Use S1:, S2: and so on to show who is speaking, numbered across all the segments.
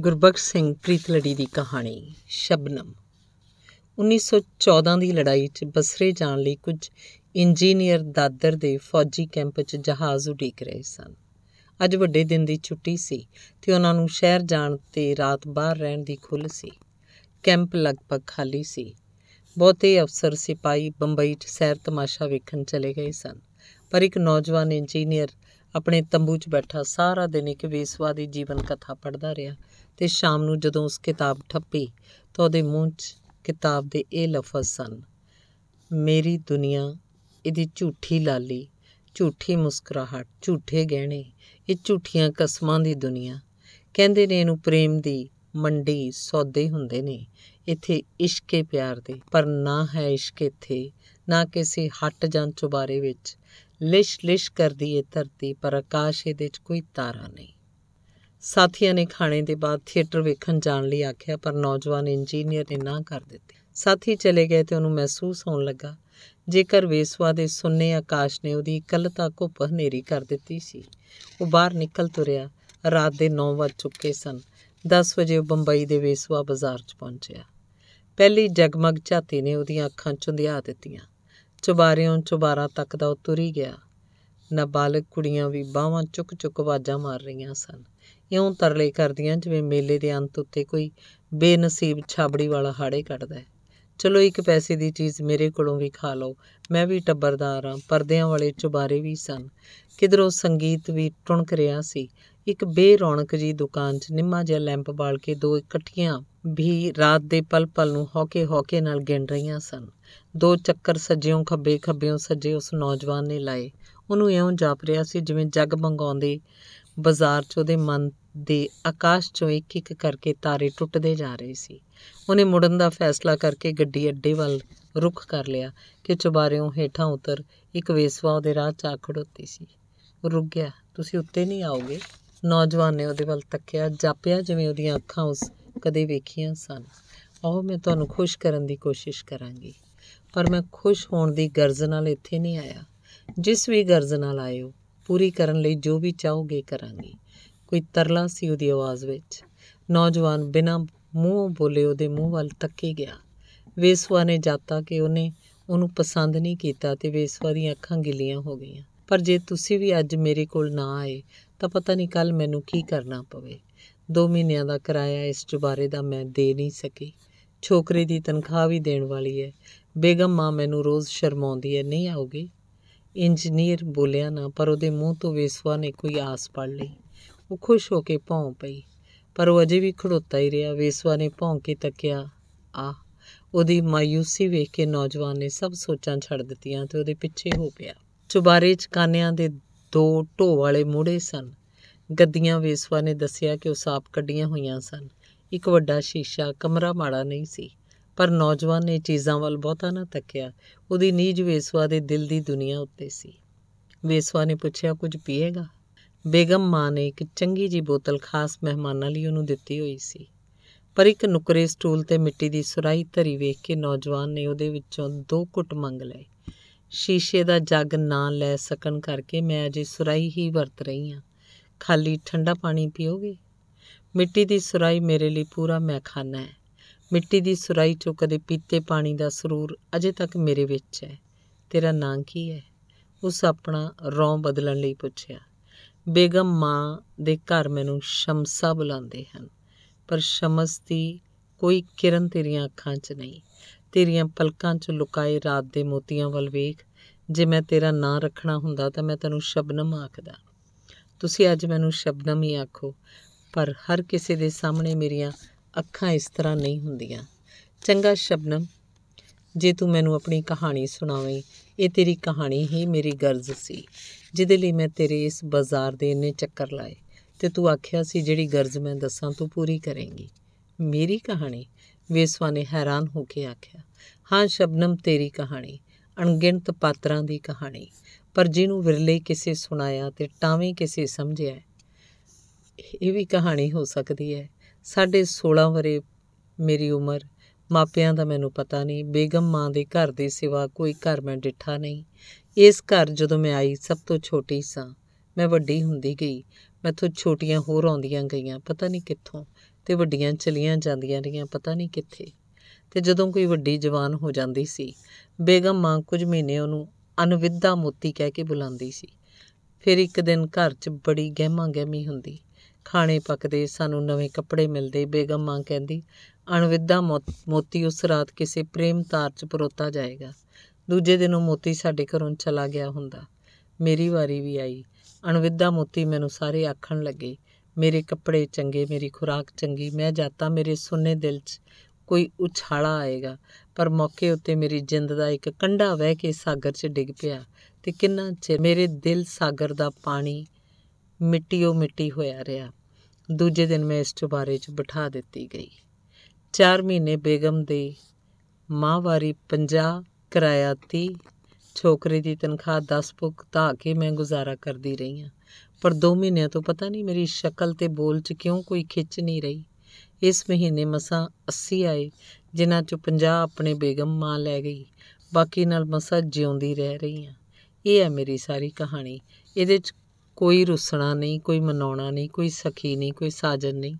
S1: ਗੁਰਬਖਸ਼ ਸਿੰਘ ਪ੍ਰੀਤਲੜੀ ਦੀ ਕਹਾਣੀ ਸ਼ਬਨਮ 1914 ਦੀ ਲੜਾਈ 'ਚ ਬਸਰੇ ਜਾਣ ਲਈ ਕੁਝ ਇੰਜੀਨੀਅਰ ਦਾਦਰ ਦੇ ਫੌਜੀ ਕੈਂਪ 'ਚ ਜਹਾਜ਼ ਉਡੀਕ ਰਹੇ ਸਨ ਅੱਜ ਵੱਡੇ ਦਿਨ ਦੀ ਛੁੱਟੀ ਸੀ ਤੇ ਉਹਨਾਂ ਨੂੰ ਸ਼ਹਿਰ ਜਾਣ ਤੇ ਰਾਤ ਬਾਹਰ ਰਹਿਣ ਦੀ ਖੁੱਲ ਸੀ ਕੈਂਪ ਲਗਭਗ ਖਾਲੀ ਸੀ ਬਹੁਤੇ ਅਫਸਰ ਸਿਪਾਈ ਬੰਬਈ 'ਚ ਸੈਰ ਤਮਾਸ਼ਾ ਵੇਖਣ ਚਲੇ ਗਏ ਸਨ ਪਰ ਇੱਕ ਨੌਜਵਾਨ ਇੰਜੀਨੀਅਰ ਆਪਣੇ ਤੰਬੂ 'ਚ ਬੈਠਾ ਸਾਰਾ ਦਿਨ ਇੱਕ ਵੇਸਵਾ ਦੀ ਜੀਵਨ ਕਥਾ ਪੜ੍ਹਦਾ ਰਿਹਾ ਤੇ ਸ਼ਾਮ ਨੂੰ ਜਦੋਂ ਉਸ ਕਿਤਾਬ ਠੱਪੀ ਤਾਂ ਉਹਦੇ ਮੂੰਹ 'ਚ ਕਿਤਾਬ ਦੇ ਇਹ ਲਫ਼ਜ਼ ਸਨ ਮੇਰੀ ਦੁਨੀਆ ਇਹਦੀ ਝੂਠੀ ਲਾਲੀ ਝੂਠੀ ਮੁਸਕਰਾਹਟ ਝੂਠੇ ਗਹਿਣੇ ਇਹ ਝੂਠੀਆਂ ਕਸਮਾਂ ਦੀ ਦੁਨੀਆ ਕਹਿੰਦੇ ਨੇ ਇਹਨੂੰ ਪ੍ਰੇਮ ਦੀ ਮੰਡੀ ਸੌਦੇ ਹੁੰਦੇ ਨੇ ਇੱਥੇ ਇਸ਼ਕੇ ਪਿਆਰ ਦੇ ਪਰ ਨਾ ਹੈ ਇਸ਼ਕ ਇੱਥੇ ਨਾ ਕਿਸੇ ਹੱਟ ਜਾਂ ਚੁਬਾਰੇ ਵਿੱਚ ਲਿਸ਼-ਲਿਸ਼ ਕਰਦੀ ਏ ਧਰਤੀ ਪਰ ਆਕਾਸ਼ ਇਹਦੇ 'ਚ ਕੋਈ ਤਾਰਾ ਨਹੀਂ ਸਾਥੀਆਂ ਨੇ ਖਾਣੇ ਦੇ ਬਾਅਦ ਥੀਏਟਰ ਵੇਖਣ ਜਾਣ ਲਈ ਆਖਿਆ ਪਰ ਨੌਜਵਾਨ ਇੰਜੀਨੀਅਰ ਨੇ ਨਾ ਕਰ ਦਿੱਤੀ ਸਾਥੀ ਚਲੇ ਗਏ ਤੇ ਉਹਨੂੰ ਮਹਿਸੂਸ ਹੋਣ ਲੱਗਾ ਜੇਕਰ ਵੇਸਵਾ ਦੇ ਸੁੰਨੇ ਆਕਾਸ਼ ਨੇ ਉਹਦੀ ਇਕੱਲਤਾ ਘੁੱਪ ਹਨੇਰੀ ਕਰ ਦਿੱਤੀ ਸੀ ਉਹ ਬਾਹਰ ਨਿਕਲ ਤੁਰਿਆ ਰਾਤ ਦੇ 9 ਵਜ ਚੁੱਕੇ ਸਨ 10 ਵਜੇ ਉਹ ਬੰਬਈ ਦੇ ਵੇਸਵਾ ਬਾਜ਼ਾਰ 'ਚ ਪਹੁੰਚਿਆ ਪਹਿਲੀ ਜਗਮਗ ਝਾਤੀ ਨੇ ਉਹਦੀਆਂ ਅੱਖਾਂ ਚੁੰਧਿਆ ਦਿੱਤੀਆਂ ਚੁਬਾਰਿਓਂ ਚੁਬਾਰਾ ਤੱਕ ਦਾ ਉਹ ਤੁਰੀ ਗਿਆ ਨਾਬਾਲਗ ਕੁੜੀਆਂ ਵੀ ਬਾਹਾਂ ਚੁੱਕ-ਚੁੱਕ ਆਵਾਜ਼ਾਂ ਮਾਰ ਰਹੀਆਂ ਸਨ ਇਉਂ ਤਰਲੇ ਕਰਦੀਆਂ ਜਿਵੇਂ ਮੇਲੇ ਦੇ ਅੰਤ ਉੱਤੇ ਕੋਈ ਬੇਨਸੀਬ ਛਾਬੜੀ ਵਾਲਾ ਹਾੜੇ ਕੱਢਦਾ ਚਲੋ ਇੱਕ ਪੈਸੇ ਦੀ ਚੀਜ਼ ਮੇਰੇ ਕੋਲੋਂ ਵੀ ਖਾ ਲਓ ਮੈਂ ਵੀ ਟੱਬਰਦਾਰ ਹਾਂ ਪਰਦਿਆਂ ਵਾਲੇ ਚੁਬਾਰੇ ਵੀ ਸਨ ਕਿਧਰੋਂ ਸੰਗੀਤ ਵੀ ਟੁਣਕ ਰਿਹਾ ਸੀ ਇੱਕ ਬੇਰੌਣਕ ਜੀ ਦੁਕਾਨ 'ਚ ਨਿੰਮਾ ਜਿਹਾ ਲੈਂਪ ਬਾਲ ਕੇ ਦੋ ਇਕੱਠੀਆਂ ਵੀ ਰਾਤ ਦੇ ਪਲ-ਪਲ ਨੂੰ ਹੌਕੇ-ਹੌਕੇ ਨਾਲ ਗਿਣ ਰਹੀਆਂ ਸਨ ਦੋ ਚੱਕਰ ਸੱਜਿਓਂ ਖੱਬੇ ਖੱਬਿਓਂ ਸੱਜੇ ਉਸ ਨੌਜਵਾਨ ਨੇ ਲਾਏ ਉਹਨੂੰ ਇਉਂ ਜਾਪ ਰਿਹਾ ਸੀ ਜਿਵੇਂ ਜੱਗ ਮੰਗਾਉਂਦੇ ਬਾਜ਼ਾਰ 'ਚ ਉਹਦੇ ਮਨ ਦੇ ਆਕਾਸ਼ 'ਚੋਂ ਇੱਕ ਇੱਕ ਕਰਕੇ ਤਾਰੇ ਟੁੱਟਦੇ ਜਾ ਰਹੇ ਸੀ ਉਹਨੇ ਮੁੜਨ ਦਾ ਫੈਸਲਾ ਕਰਕੇ ਗੱਡੀ ਅੱਡੇ ਵੱਲ ਰੁਖ ਕਰ ਲਿਆ ਕਿ ਚੁਬਾਰਿਓਂ ਹੇਠਾਂ ਉਤਰ ਇੱਕ ਵੇਸਵਾ ਉਹਦੇ ਰਾਹ 'ਚ ਆ ਖੜੋਤੀ ਸੀ ਉਹ ਰੁਕ ਗਿਆ ਤੁਸੀਂ ਉੱਤੇ ਨਹੀਂ ਆਓਗੇ ਨੌਜਵਾਨ ਨੇ ਉਹਦੇ ਵੱਲ ਤੱਕਿਆ ਜਾਪਿਆ ਜਿਵੇਂ ਉਹਦੀਆਂ ਅੱਖਾਂ ਉਸ ਕਦੇ ਵੇਖੀਆਂ ਸਨ ਆਓ ਮੈਂ ਤੁਹਾਨੂੰ ਖੁਸ਼ ਕਰਨ ਦੀ ਕੋਸ਼ਿਸ਼ ਕਰਾਂਗੀ ਪਰ ਮੈਂ ਖੁਸ਼ ਹੋਣ ਦੀ ਗਰਜ਼ ਨਾਲ ਇੱਥੇ ਨਹੀਂ ਆਇਆ ਜਿਸ ਵੀ ਗਰਜ਼ ਨਾਲ ਆਇਓ ਪੂਰੀ ਕਰਨ ਲਈ ਜੋ ਵੀ ਚਾਹੋਗੇ ਕਰਾਂਗੀ ਕੋਈ ਤਰਲਾ ਸੀ ਉਹਦੀ ਆਵਾਜ਼ ਵਿੱਚ ਨੌਜਵਾਨ ਬਿਨਾਂ ਮੂੰਹ ਬੋਲੇ ਉਹਦੇ ਮੂੰਹ ਵੱਲ ਤੱਕੇ ਗਿਆ ਵੇਸਵਾ ਨੇ ਜਾਤਾ ਕਿ ਉਹਨੇ ਉਹਨੂੰ ਪਸੰਦ ਨਹੀਂ ਕੀਤਾ ਤੇ ਵੇਸਵਾ ਦੀਆਂ ਅੱਖਾਂ ਗਿੱਲੀਆਂ ਹੋ ਗਈਆਂ ਪਰ ਜੇ ਤੁਸੀਂ ਵੀ ਅੱਜ ਮੇਰੇ ਕੋਲ ਨਾ ਆਏ ਤਾਂ ਪਤਾ ਨਹੀਂ ਕੱਲ ਮੈਨੂੰ ਕੀ ਕਰਨਾ ਪਵੇ 2 ਮਹੀਨਿਆਂ ਦਾ ਕਿਰਾਇਆ ਇਸ ਚੁਬਾਰੇ ਦਾ ਮੈਂ ਦੇ ਨਹੀਂ ਸਕੀ ਛੋਕਰੇ ਦੀ ਤਨਖਾਹ ਵੀ ਦੇਣ ਵਾਲੀ ਹੈ ਬੇਗਮ ਮਾਂ ਮੈਨੂੰ ਰੋਜ਼ ਸ਼ਰਮਾਉਂਦੀ ਹੈ ਨਹੀਂ ਆਉਗੀ ਇੰਜੀਨੀਅਰ ਬੋਲਿਆ ਨਾ ਪਰ ਉਹਦੇ ਮੂੰਹ ਤੋਂ ਵੇਸਵਾ ਨੇ ਕੋਈ ਆਸ ਪੜ ਲਈ ਉਹ ਖੁਸ਼ ਹੋ ਕੇ ਭੌਂ ਪਈ ਪਰ ਉਹ ਅਜੇ ਵੀ ਖੜੋਤਾ ਹੀ ਰਿਹਾ ਵੇਸਵਾ ਨੇ ਭੌਂ ਕੇ ਤੱਕਿਆ ਆ ਉਹਦੀ ਮਾਇੂਸੀ ਵੇਖ ਕੇ ਨੌਜਵਾਨ ਨੇ ਸਭ ਸੋਚਾਂ ਛੱਡ ਦਿੱਤੀਆਂ ਤੇ ਉਹਦੇ ਪਿੱਛੇ ਹੋ ਪਿਆ ਚੁਬਾਰੇ 'ਚ ਕਾਨਿਆਂ ਦੇ ਦੋ ਢੋ ਵਾਲੇ ਮੂੜੇ ਸਨ ਗੱਦੀਆਂ ਵੇਸਵਾ ਨੇ ਦੱਸਿਆ ਕਿ ਉਹ ਸਾਫ ਕੱਢੀਆਂ ਹੋਈਆਂ ਸਨ ਇੱਕ ਵੱਡਾ ਸ਼ੀਸ਼ਾ ਕਮਰਾ ਮਾੜਾ ਨਹੀਂ ਸੀ ਪਰ ਨੌਜਵਾਨ ਨੇ ਚੀਜ਼ਾਂ ਵੱਲ ਬਹੁਤਾ ਨਾ ਤੱਕਿਆ ਉਹਦੀ ਨੀਜ ਵੇਸਵਾ ਦੇ ਦਿਲ ਦੀ ਦੁਨੀਆ ਉੱਤੇ ਸੀ ਵੇਸਵਾ ਨੇ ਪੁੱਛਿਆ ਕੁਝ ਪੀਏਗਾ ਬੇਗਮ ਮਾਂ ਨੇ ਇੱਕ ਚੰਗੀ ਜੀ ਬੋਤਲ ਖਾਸ ਮਹਿਮਾਨਾਂ ਲਈ ਉਹਨੂੰ ਦਿੱਤੀ ਹੋਈ ਸੀ ਪਰ ਇੱਕ ਨੁਕਰੇ ਸਟੂਲ ਤੇ ਮਿੱਟੀ ਦੀ ਸੁਰਾਈ ਧਰੀ ਵੇਖ ਕੇ ਨੌਜਵਾਨ ਨੇ ਉਹਦੇ ਵਿੱਚੋਂ ਦੋ ਘੁੱਟ ਮੰਗ ਲਏ ਸ਼ੀਸ਼ੇ ਦਾ ਜੱਗ ਨਾ ਲੈ ਸਕਣ ਕਰਕੇ ਮੈਂ ਅਜੇ ਸੁਰਾਈ ਹੀ ਵਰਤ ਰਹੀ ਹਾਂ ਖਾਲੀ ਠੰਡਾ ਪਾਣੀ ਪੀਓਗੇ ਮਿੱਟੀ ਦੀ ਸੁਰਾਈ ਮੇਰੇ ਲਈ ਪੂਰਾ ਮਹਿਖਾਨਾ ਹੈ ਮਿੱਟੀ ਦੀ ਸੁਰਾਈ ਚੋਂ ਕਦੇ ਪੀਤੇ ਪਾਣੀ ਦਾ ਸਰੂਰ ਅਜੇ ਤੱਕ ਮੇਰੇ ਵਿੱਚ ਹੈ ਤੇਰਾ ਨਾਂ ਕੀ ਹੈ ਉਸ ਆਪਣਾ ਰੌਂ ਬਦਲਣ ਲਈ ਪੁੱਛਿਆ ਬੇਗਮ ਮਾਂ ਦੇ ਘਰ ਮੈਨੂੰ ਸ਼ਮਸਾ ਬੁਲਾਉਂਦੇ ਹਨ ਪਰ ਸ਼ਮਸ ਦੀ ਕੋਈ ਕਿਰਨ ਤੇਰੀਆਂ ਅੱਖਾਂ 'ਚ ਨਹੀਂ ਤੇਰੀਆਂ ਪਲਕਾਂ 'ਚ ਲੁਕਾਏ ਰਾਤ ਦੇ ਮੋਤੀਆਂ ਵੱਲ ਵੇਖ ਜੇ ਮੈਂ ਤੇਰਾ ਨਾਂ ਰੱਖਣਾ ਹੁੰਦਾ ਤਾਂ ਮੈਂ ਤੈਨੂੰ ਸ਼ਬਨਮ ਆਖਦਾ ਤੁਸੀਂ ਅੱਜ ਮੈਨੂੰ ਸ਼ਬਨਮ ਹੀ ਆਖੋ ਪਰ ਹਰ ਕਿਸੇ ਦੇ ਸਾਹਮਣੇ ਮੇਰੀਆਂ ਅੱਖਾਂ ਇਸ ਤਰ੍ਹਾਂ ਨਹੀਂ ਹੁੰਦੀਆਂ ਚੰਗਾ ਸ਼ਬਨਮ ਜੇ ਤੂੰ ਮੈਨੂੰ ਆਪਣੀ ਕਹਾਣੀ ਸੁਣਾਵੇਂ ਇਹ ਤੇਰੀ ਕਹਾਣੀ ਹੀ ਮੇਰੀ ਗਰਜ਼ ਸੀ ਜਿਹਦੇ ਲਈ ਮੈਂ ਤੇਰੇ ਇਸ ਬਾਜ਼ਾਰ ਦੇ ਇੰਨੇ ਚੱਕਰ ਲਾਏ ਤੇ ਤੂੰ ਆਖਿਆ ਸੀ ਜਿਹੜੀ ਗਰਜ਼ ਮੈਂ ਦੱਸਾਂ ਤੂੰ ਪੂਰੀ ਕਰੇਂਗੀ ਮੇਰੀ ਕਹਾਣੀ ਵੇਸਵਾ ਨੇ ਹੈਰਾਨ ਹੋ ਕੇ ਆਖਿਆ ਹਾਂ ਸ਼ਬਨਮ ਤੇਰੀ ਕਹਾਣੀ ਅਣਗਿਣਤ ਪਾਤਰਾਂ ਦੀ ਕਹਾਣੀ ਪਰ ਜਿਹਨੂੰ ਵਿਰਲੇ ਕਿਸੇ ਸੁਣਾਇਆ ਤੇ ਟਾਵੇਂ ਕਿਸੇ ਸਮਝਿਆ ਇਹ ਵੀ ਕਹਾਣੀ ਹੋ ਸਕਦੀ ਹੈ ਸਾਡੇ 16 ਵਰੇ ਮੇਰੀ ਉਮਰ ਮਾਪਿਆਂ ਦਾ ਮੈਨੂੰ ਪਤਾ ਨਹੀਂ ਬੇਗਮ ਮਾਂ ਦੇ ਘਰ ਦੇ ਸਿਵਾ ਕੋਈ ਘਰ ਮੈਂ ਡਿੱਠਾ ਨਹੀਂ ਇਸ ਘਰ ਜਦੋਂ ਮੈਂ ਆਈ ਸਭ ਤੋਂ ਛੋਟੀ ਸਾਂ ਮੈਂ ਵੱਡੀ ਹੁੰਦੀ ਗਈ ਮੈਥੋਂ ਛੋਟੀਆਂ ਹੋਰ ਆਉਂਦੀਆਂ ਗਈਆਂ ਪਤਾ ਨਹੀਂ ਕਿੱਥੋਂ ਤੇ ਵੱਡੀਆਂ ਚਲੀਆਂ ਜਾਂਦੀਆਂ ਰਹੀਆਂ ਪਤਾ ਨਹੀਂ ਕਿੱਥੇ ਤੇ ਜਦੋਂ ਕੋਈ ਵੱਡੀ ਜਵਾਨ ਹੋ ਜਾਂਦੀ ਸੀ ਬੇਗਮ ਮਾਂ ਕੁਝ ਮਹੀਨੇ ਉਹਨੂੰ ਅਨਵਿੱਧਾ ਮੋਤੀ ਕਹਿ ਕੇ ਬੁਲਾਉਂਦੀ ਸੀ ਫਿਰ ਇੱਕ ਦਿਨ ਘਰ 'ਚ ਬੜੀ ਗਹਿਮਾ ਗਹਿਮੀ ਹੁੰਦੀ ਖਾਣੇ ਪੱਕਦੇ ਸਾਨੂੰ ਨਵੇਂ ਕੱਪੜੇ ਮਿਲਦੇ ਬੇਗਮ ਮਾਂ ਕਹਿੰਦੀ ਅਣਵਿਦਾ ਮੋਤੀ ਉਸ ਰਾਤ ਕਿਸੇ ਪ੍ਰੇਮ ਤਾਰ 'ਚ ਪਰੋਤਾ ਜਾਏਗਾ ਦੂਜੇ ਦਿਨ ਉਹ ਮੋਤੀ ਸਾਡੇ ਘਰੋਂ ਚਲਾ ਗਿਆ ਹੁੰਦਾ ਮੇਰੀ ਵਾਰੀ ਵੀ ਆਈ ਅਣਵਿਦਾ ਮੋਤੀ ਮੈਨੂੰ ਸਾਰੇ ਆਖਣ ਲੱਗੇ ਮੇਰੇ ਕੱਪੜੇ ਚੰਗੇ ਮੇਰੀ ਖੁਰਾਕ ਚੰਗੀ ਮੈਂ ਜਾਤਾ ਮੇਰੇ ਸੁੰਨੇ ਦਿਲ 'ਚ ਕੋਈ ਉਛਾਲਾ ਆਏਗਾ ਪਰ ਮੌਕੇ ਉੱਤੇ ਮੇਰੀ ਜਿੰਦ ਦਾ ਇੱਕ ਕੰਡਾ ਵਹਿ ਕੇ ਸਾਗਰ 'ਚ ਡਿੱਗ ਪਿਆ ਤੇ ਕਿੰਨਾ ਚਿਰ ਮੇਰੇ ਦਿਲ ਸਾਗਰ ਦਾ ਪਾਣੀ ਮਿੱਟੀ ਉਹ ਮਿੱਟੀ ਹੋਇਆ ਰਿਹਾ ਦੂਜੇ ਦਿਨ ਮੈਂ ਇਸ ਚੁਬਾਰੇ 'ਚ ਬਿਠਾ ਦਿੱਤੀ ਗਈ 4 ਮਹੀਨੇ ਬੇਗਮ ਦੀ ਮਾਹਵਾਰੀ 50 ਕਿਰਾਇਆ 30 ਛੋਕਰੇ ਦੀ ਤਨਖਾਹ 10 ਭੁਗਤਾ ਕੇ ਮੈਂ ਗੁਜ਼ਾਰਾ ਕਰਦੀ ਰਹੀ ਹਾਂ ਪਰ 2 ਮਹੀਨਿਆਂ ਤੋਂ ਪਤਾ ਨਹੀਂ ਮੇਰੀ ਸ਼ਕਲ ਤੇ ਬੋਲ 'ਚ ਕਿਉਂ ਕੋਈ ਖਿੱਚ ਨਹੀਂ ਰਹੀ ਇਸ ਮਹੀਨੇ ਮਸਾ 80 ਆਏ ਜਿਨ੍ਹਾਂ 'ਚੋਂ 50 ਆਪਣੇ ਬੇਗਮ ਮਾਂ ਲੈ ਗਈ ਬਾਕੀ ਨਾਲ ਮਸਾ ਜਿਉਂਦੀ ਰਹਿ ਰਹੀ ਹਾਂ ਇਹ ਹੈ ਮੇਰੀ ਸਾਰੀ ਕਹਾਣੀ ਇਹਦੇ 'ਚ ਕੋਈ ਰੁੱਸਣਾ ਨਹੀਂ ਕੋਈ ਮਨਾਉਣਾ ਨਹੀਂ ਕੋਈ ਸਖੀ ਨਹੀਂ ਕੋਈ ਸਾਜਨ ਨਹੀਂ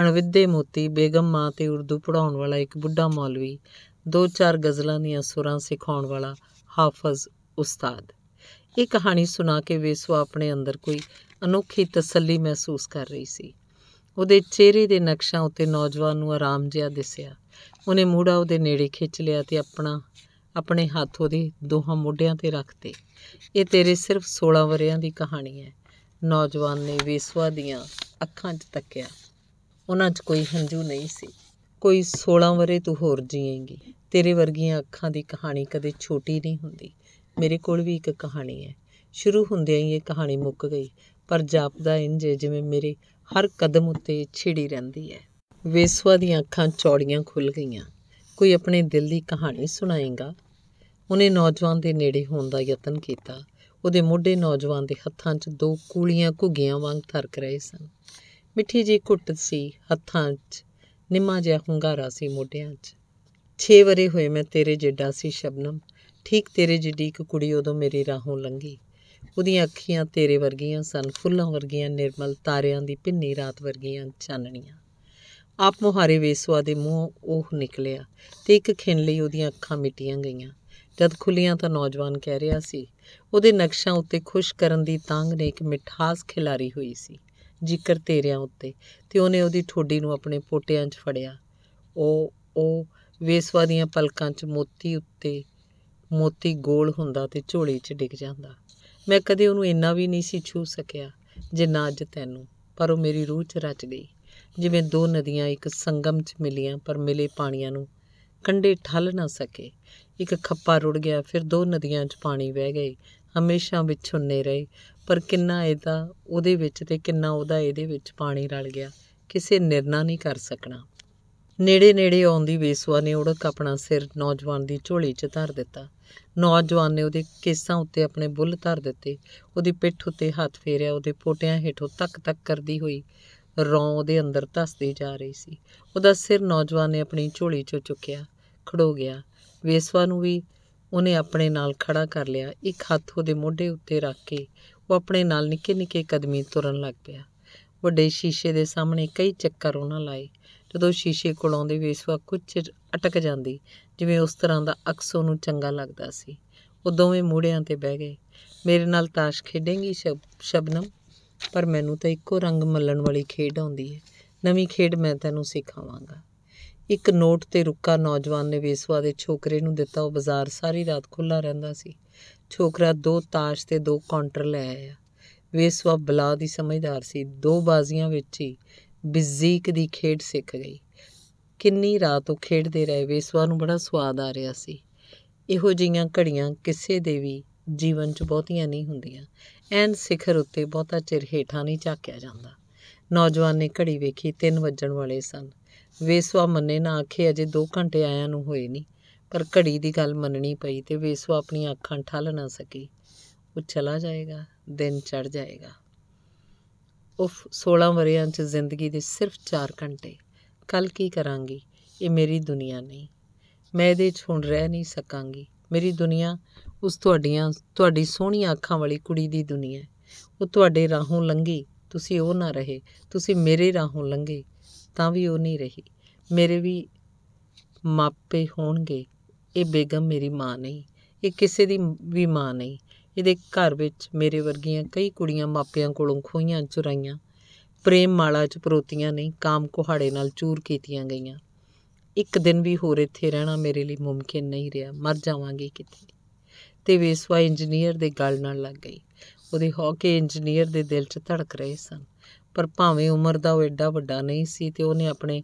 S1: ਅਣਵਿੱਦੇ ਮੋਤੀ ਬੇਗਮ ਮਾਂ ਤੇ ਉਰਦੂ ਪੜਾਉਣ ਵਾਲਾ ਇੱਕ ਬੁੱਢਾ ਮੌਲਵੀ ਦੋ ਚਾਰ ਗਜ਼ਲਾਂ ਦੀਆਂ ਸੁਰਾਂ ਸਿਖਾਉਣ ਵਾਲਾ ਹਾਫਜ਼ ਉਸਤਾਦ ਇਹ ਕਹਾਣੀ ਸੁਣਾ ਕੇ ਵੇਸਵਾ ਆਪਣੇ ਅੰਦਰ ਕੋਈ ਅਨੋਖੀ ਤਸੱਲੀ ਮਹਿਸੂਸ ਕਰ ਰਹੀ ਸੀ ਉਹਦੇ ਚਿਹਰੇ ਦੇ ਨਕਸ਼ਾਂ ਉੱਤੇ ਨੌਜਵਾਨ ਨੂੰ ਆਰਾਮ ਜਿਹਾ ਦਿਸਿਆ ਉਹਨੇ ਮੂੜਾ ਉਹਦੇ ਨੇੜੇ ਖਿੱਚ ਲਿਆ ਤੇ ਆਪਣਾ ਆਪਣੇ ਹੱਥ ਉਹਦੇ ਦੋਹਾਂ ਮੋਢਿਆਂ ਤੇ ਰੱਖਤੇ ਇਹ ਤੇਰੇ ਸਿਰਫ 16 ਵਰਿਆਂ ਦੀ ਕਹਾਣੀ ਹੈ ਨੌਜਵਾਨ ਨੇ ਵੇਸਵਾ ਦੀਆਂ ਅੱਖਾਂ 'ਚ ਤੱਕਿਆ ਉਹਨਾਂ 'ਚ ਕੋਈ ਹੰਝੂ ਨਹੀਂ ਸੀ ਕੋਈ 16 ਵਰੇ ਤੂੰ ਹੋਰ ਜੀਏਂਗੀ ਤੇਰੇ ਵਰਗੀਆਂ ਅੱਖਾਂ ਦੀ ਕਹਾਣੀ ਕਦੇ ਛੋਟੀ ਨਹੀਂ ਹੁੰਦੀ ਮੇਰੇ ਕੋਲ ਵੀ ਇੱਕ ਕਹਾਣੀ ਹੈ ਸ਼ੁਰੂ ਹੁੰਦਿਆਂ ਹੀ ਇਹ ਕਹਾਣੀ ਮੁੱਕ ਗਈ ਪਰ ਜਾਪਦਾ ਇੰਜ ਜਿਵੇਂ ਮੇਰੇ ਹਰ ਕਦਮ ਉੱਤੇ ਛਿੜੀ ਰਹਿੰਦੀ ਹੈ ਵੇਸਵਾ ਦੀਆਂ ਅੱਖਾਂ ਚੌੜੀਆਂ ਖੁੱਲ ਗਈਆਂ ਕੋਈ ਆਪਣੇ ਦਿਲ ਦੀ ਕਹਾਣੀ ਸੁਣਾਏਗਾ ਉਹਨੇ ਨੌਜਵਾਨ ਦੇ ਨੇੜੇ ਹੋਣ ਦਾ ਯਤਨ ਕੀਤਾ ਉਹਦੇ ਮੋਢੇ ਨੌਜਵਾਨ ਦੇ ਹੱਥਾਂ 'ਚ ਦੋ ਕੂਲੀਆਂ ਘੁੱਗੀਆਂ ਵਾਂਗ ਧਰਕ ਰਹੇ ਸਨ ਮਿੱਠੀ ਜੀ ਘੁੱਟ ਸੀ ਹੱਥਾਂ 'ਚ ਨਿੰਮਾ ਜਿਹਾ ਹੁੰਗਾਰਾ ਸੀ ਮੋਢਿਆਂ 'ਚ 6 ਵਰੇ ਹੋਏ ਮੈਂ ਤੇਰੇ ਜਿੱਡਾ ਸੀ ਸ਼ਬਨਮ ਠੀਕ ਤੇਰੇ ਜਿੱਡੀ ਇੱਕ ਕੁੜੀ ਉਦੋਂ ਮੇਰੀ ਰਾਹੋਂ ਲੰਗੀ ਉਹਦੀਆਂ ਅੱਖੀਆਂ ਤੇਰੇ ਵਰਗੀਆਂ ਸਨ ਫੁੱਲਾਂ ਵਰਗੀਆਂ ਨਿਰਮਲ ਤਾਰਿਆਂ ਦੀ ਭਿੰਨੀ ਰਾਤ ਵਰਗੀਆਂ ਚਾਨਣੀਆਂ ਆਪ ਮੁਹਾਰੇ ਵੇਸਵਾ ਦੇ ਮੂੰਹ ਉਹ ਨਿਕਲਿਆ ਤੇ ਇੱਕ ਖਿੰਨ ਲਈ ਉਹਦੀਆਂ ਅੱਖਾਂ ਮਿਟੀਆਂ ਗਈਆਂ ਜਦ ਖੁੱਲੀਆਂ ਤਾਂ ਨੌਜਵਾਨ ਕਹਿ ਰਿਹਾ ਸੀ ਉਹਦੇ ਨਕਸ਼ਾਂ ਉੱਤੇ ਖੁਸ਼ ਕਰਨ ਦੀ ਤਾਂਗ ਨੇ ਇੱਕ ਮਿਠਾਸ ਖਿਲਾਰੀ ਹੋਈ ਸੀ ਜ਼ਿਕਰ ਤੇਰਿਆਂ ਉੱਤੇ ਤੇ ਉਹਨੇ ਉਹਦੀ ਠੋਡੀ ਨੂੰ ਆਪਣੇ ਪੋਟਿਆਂ 'ਚ ਫੜਿਆ ਉਹ ਉਹ ਵੇਸਵਾ ਦੀਆਂ ਪਲਕਾਂ 'ਚ ਮੋਤੀ ਉੱਤੇ ਮੋਤੀ ਗੋਲ ਹੁੰਦਾ ਤੇ ਝੋਲੀ 'ਚ ਡਿੱਗ ਜਾਂਦਾ ਮੈਂ ਕਦੇ ਉਹਨੂੰ ਇੰਨਾ ਵੀ ਨਹੀਂ ਸੀ ਛੂ ਸਕਿਆ ਜਿੰਨਾ ਅੱਜ ਤੈਨੂੰ ਪਰ ਉਹ ਮੇਰੀ ਰੂਹ 'ਚ ਰਚ ਗਈ ਜਿਵੇਂ ਦੋ ਨਦੀਆਂ ਇੱਕ ਸੰਗਮ 'ਚ ਮਿਲੀਆਂ ਪਰ ਮਿਲੇ ਪਾਣੀਆਂ ਨੂੰ ਕੰਢੇ ਠੱਲ ਨਾ ਸਕੇ ਇੱਕ ਖੱਪਾ ਰੁੜ ਗਿਆ ਫਿਰ ਦੋ ਨਦੀਆਂ 'ਚ ਪਾਣੀ ਵਹਿ ਗਏ ਹਮੇਸ਼ਾ ਵਿਛੁੰਨੇ ਰਹੇ ਪਰ ਕਿੰਨਾ ਇਹਦਾ ਉਹਦੇ ਵਿੱਚ ਤੇ ਕਿੰਨਾ ਉਹਦਾ ਇਹਦੇ ਵਿੱਚ ਪਾਣੀ ਰਲ ਗਿਆ ਕਿਸੇ ਨਿਰਣਾ ਨਹੀਂ ਕਰ ਸਕਣਾ ਨੇੜੇ ਨੇੜੇ ਆਉਂਦੀ ਵੇਸਵਾ ਨੇ ਉੜਕ ਆਪਣਾ ਸਿਰ ਨੌਜਵਾਨ ਦੀ ਝੋਲੀ 'ਚ ਧਰ ਦਿੱਤਾ ਨੌਜਵਾਨ ਨੇ ਉਹਦੇ ਕੇਸਾਂ ਉੱਤੇ ਆਪਣੇ ਬੁੱਲ ਧਰ ਦਿੱਤੇ ਉਹਦੀ ਪਿੱਠ ਉੱਤੇ ਹੱਥ ਫੇਰਿਆ ਉਹਦੇ ਪੋਟਿਆਂ ਹੇਠੋਂ ਤੱਕ ਤੱਕ ਕਰਦੀ ਹੋਈ ਰੌਂ ਉਹਦੇ ਅੰਦਰ ਧਸਦੀ ਜਾ ਰਹੀ ਸੀ ਉਹਦਾ ਸਿਰ ਨੌਜਵਾਨ ਨੇ ਆਪਣੀ ਝੋਲੀ 'ਚੋਂ ਚੁੱਕਿਆ ਖੜੋ ਗਿਆ ਵੇਸਵਾ ਨੂੰ ਵੀ ਉਹਨੇ ਆਪਣੇ ਨਾਲ ਖੜਾ ਕਰ ਲਿਆ ਇੱਕ ਹੱਥ ਉਹਦੇ ਮੋਢੇ ਉੱਤੇ ਰੱਖ ਕੇ ਉਹ ਆਪਣੇ ਨਾਲ ਨਿੱਕੇ ਨਿੱਕੇ ਕਦਮੀ ਤੁਰਨ ਲੱਗ ਪਿਆ ਵੱਡੇ ਸ਼ੀਸ਼ੇ ਦੇ ਸਾਹਮਣੇ ਕਈ ਚੱਕਰ ਉਹਨਾਂ ਲਾਏ ਜਦੋਂ ਸ਼ੀਸ਼ੇ ਕੋਲ ਆਉਂਦੇ ਵੇਸਵਾ ਕੁਝ ਅਟਕ ਜਾਂਦੀ ਜਿਵੇਂ ਉਸ ਤਰ੍ਹਾਂ ਦਾ ਅਕਸ ਉਹਨੂੰ ਚੰਗਾ ਲੱਗਦਾ ਸੀ ਉਹ ਦੋਵੇਂ ਮੋਢਿਆਂ ਤੇ ਬਹਿ ਗਏ ਮੇਰੇ ਨਾਲ ਤਾਸ਼ ਖੇਡੇਂਗੀ ਸ਼ਬਨਮ ਪਰ ਮੈਨੂੰ ਤਾਂ ਇੱਕੋ ਰੰਗ ਮੱਲਣ ਵਾਲੀ ਖੇਡ ਆਉਂਦੀ ਹੈ ਨਵੀਂ ਖੇਡ ਮੈਂ ਤੈਨੂੰ ਸਿਖਾਵਾਂਗਾ ਇੱਕ ਨੋਟ ਤੇ ਰੁੱਕਾ ਨੌਜਵਾਨ ਨੇ ਵੇਸਵਾ ਦੇ ਛੋਕਰੇ ਨੂੰ ਦਿੱਤਾ ਉਹ ਬਾਜ਼ਾਰ ਸਾਰੀ ਰਾਤ ਖੁੱਲਾ ਰਹਿੰਦਾ ਸੀ ਛੋਕਰਾ ਦੋ ਤਾਸ਼ ਤੇ ਦੋ ਕਾਉਂਟਰ ਲੈ ਆਇਆ ਵੇਸਵਾ ਬਲਾ ਦੀ ਸਮਝਦਾਰ ਸੀ ਦੋ ਬਾਜ਼ੀਆਂ ਵਿੱਚ ਹੀ ਬਿਜ਼ੀਕ ਦੀ ਖੇਡ ਸਿੱਖ ਗਈ ਕਿੰਨੀ ਰਾਤ ਉਹ ਖੇਡਦੇ ਰਹੇ ਵੇਸਵਾ ਨੂੰ ਬੜਾ ਸਵਾਦ ਆ ਰਿਹਾ ਸੀ ਇਹੋ ਜਿਹੀਆਂ ਘੜੀਆਂ ਕਿਸੇ ਦੇ ਵੀ ਜੀਵਨ 'ਚ ਬਹੁਤੀਆਂ ਨਹੀਂ ਹੁੰਦੀਆਂ ਐਨ ਸਿਖਰ ਉੱਤੇ ਬਹੁਤਾ ਚਿਰ ਹੇਠਾਂ ਨਹੀਂ ਝਾਕਿਆ ਜਾਂਦਾ ਨੌਜਵਾਨ ਨੇ ਘੜੀ ਵੇਖੀ 3 ਵੱਜਣ ਵਾਲੇ ਸਨ ਵੇਸਵਾ ਮੰਨੇ ਨਾ ਆਖੇ ਅਜੇ 2 ਘੰਟੇ ਆਇਆਂ ਨੂੰ ਹੋਏ ਨਹੀਂ ਪਰ ਘੜੀ ਦੀ ਗੱਲ ਮੰਨਣੀ ਪਈ ਤੇ ਵੇਸਵਾ ਆਪਣੀ ਅੱਖਾਂ ਠੱਲ ਨਾ ਸਕੀ ਉਹ ਚਲਾ ਜਾਏਗਾ ਦਿਨ ਚੜ ਜਾਏਗਾ ਉਫ 16 ਵਰਿਆਂ 'ਚ ਜ਼ਿੰਦਗੀ ਦੇ ਸਿਰਫ 4 ਘੰਟੇ ਕੱਲ ਕੀ ਕਰਾਂਗੀ ਇਹ ਮੇਰੀ ਦੁਨੀਆ ਨਹੀਂ ਮੈਂ ਇਹਦੇ 'ਚ ਹੁਣ ਰਹਿ ਨਹੀਂ ਸਕਾਂਗੀ ਮੇਰੀ ਦੁਨੀਆ ਉਸ ਤੁਹਾਡੀਆਂ ਤੁਹਾਡੀ ਸੋਹਣੀਆਂ ਅੱਖਾਂ ਵਾਲੀ ਕੁੜੀ ਦੀ ਦੁਨੀਆ ਉਹ ਤੁਹਾਡੇ ਰਾਹੋਂ ਲੰਗੀ ਤੁਸੀਂ ਉਹ ਨਾ ਰਹੇ ਤੁਸੀਂ ਮੇਰੇ ਰਾਹੋਂ ਲੰਗੇ ਤਾਂ ਵੀ ਉਹ ਨਹੀਂ ਰਹੀ ਮੇਰੇ ਵੀ ਮਾਪੇ ਹੋਣਗੇ ਇਹ ਬੇਗਮ ਮੇਰੀ ਮਾਂ ਨਹੀਂ ਇਹ ਕਿਸੇ ਦੀ ਵੀ ਮਾਂ ਨਹੀਂ ਇਹਦੇ ਘਰ ਵਿੱਚ ਮੇਰੇ ਵਰਗੀਆਂ ਕਈ ਕੁੜੀਆਂ ਮਾਪਿਆਂ ਕੋਲੋਂ ਖੋਈਆਂ ਚੁਰਾਈਆਂ ਪ੍ਰੇਮ ਮਾਲਾ ਚ ਪਰੋਤੀਆਂ ਨਹੀਂ ਕਾਮ ਕੁਹਾੜੇ ਨਾਲ ਚੂਰ ਕੀਤੀਆਂ ਗਈਆਂ ਇੱਕ ਦਿਨ ਵੀ ਹੋਰ ਇੱਥੇ ਰਹਿਣਾ ਮੇਰੇ ਲਈ ਮੁਮਕਿਨ ਨਹੀਂ ਰਿਹਾ ਮਰ ਜਾਵਾਂਗੀ ਕਿਤੇ ਤੇ ਵੇਸਵਾ ਇੰਜੀਨੀਅਰ ਦੇ ਗੱਲ ਨਾਲ ਲੱਗ ਗਈ ਉਹਦੇ ਹੌਕੇ ਇੰਜੀਨੀਅਰ ਦੇ ਦਿਲ 'ਚ ਧੜਕ ਰਹੇ ਸਨ ਪਰ ਭਾਵੇਂ ਉਮਰ ਦਾ ਉਹ ਐਡਾ ਵੱਡਾ ਨਹੀਂ ਸੀ ਤੇ ਉਹਨੇ ਆਪਣੇ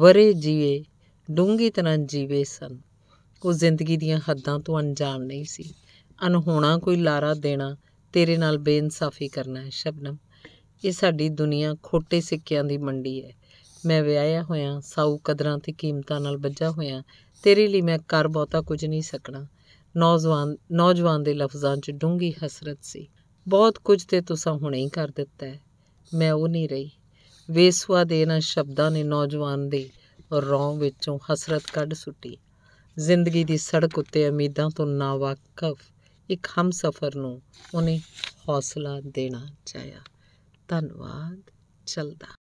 S1: ਵਰੇ ਜੀਵੇ ਡੂੰਗੀ ਤਰ੍ਹਾਂ ਜੀਵੇ ਸਨ ਉਹ ਜ਼ਿੰਦਗੀ ਦੀਆਂ ਹੱਦਾਂ ਤੋਂ ਅਣਜਾਣ ਨਹੀਂ ਸੀ ਅਨਹੋਣਾ ਕੋਈ ਲਾਰਾ ਦੇਣਾ ਤੇਰੇ ਨਾਲ ਬੇਇਨਸਾਫੀ ਕਰਨਾ ਹੈ ਸ਼ਬਨਮ ਇਹ ਸਾਡੀ ਦੁਨੀਆ ਖੋਟੇ ਸਿੱਕਿਆਂ ਦੀ ਮੰਡੀ ਹੈ ਮੈਂ ਵਿਆਹਿਆ ਹੋਇਆ ਸਾਊ ਕਦਰਾਂ ਤੇ ਕੀਮਤਾਂ ਨਾਲ ਬੱਝਾ ਹੋਇਆ ਤੇਰੇ ਲਈ ਮੈਂ ਕਰ ਬਹੁਤਾ ਕੁਝ ਨਹੀਂ ਸਕਣਾ ਨੌਜਵਾਨ ਨੌਜਵਾਨ ਦੇ ਲਫ਼ਜ਼ਾਂ 'ਚ ਡੂੰਗੀ ਹਸਰਤ ਸੀ ਬਹੁਤ ਕੁਝ ਤੇ ਤੁਸੀਂ ਹੁਣੇ ਹੀ ਕਰ ਦਿੱਤਾ ਹੈ ਮੈਂ ਉਹ ਨਹੀਂ ਰਹੀ ਵੇਸਵਾ ਦੇ ਇਹਨਾਂ ਸ਼ਬਦਾਂ ਨੇ ਨੌਜਵਾਨ ਦੇ ਰੌਂ ਵਿੱਚੋਂ ਹਸਰਤ ਕੱਢ ਸੁੱਟੀ ਜ਼ਿੰਦਗੀ ਦੀ ਸੜਕ ਉੱਤੇ ਉਮੀਦਾਂ ਤੋਂ ਨਾਵਾਕਫ ਇੱਕ ਹਮਸਫਰ ਨੂੰ ਉਹਨੇ ਹੌਸਲਾ ਦੇਣਾ ਚਾਹਿਆ ਧੰਨਵਾਦ ਚਲਦਾ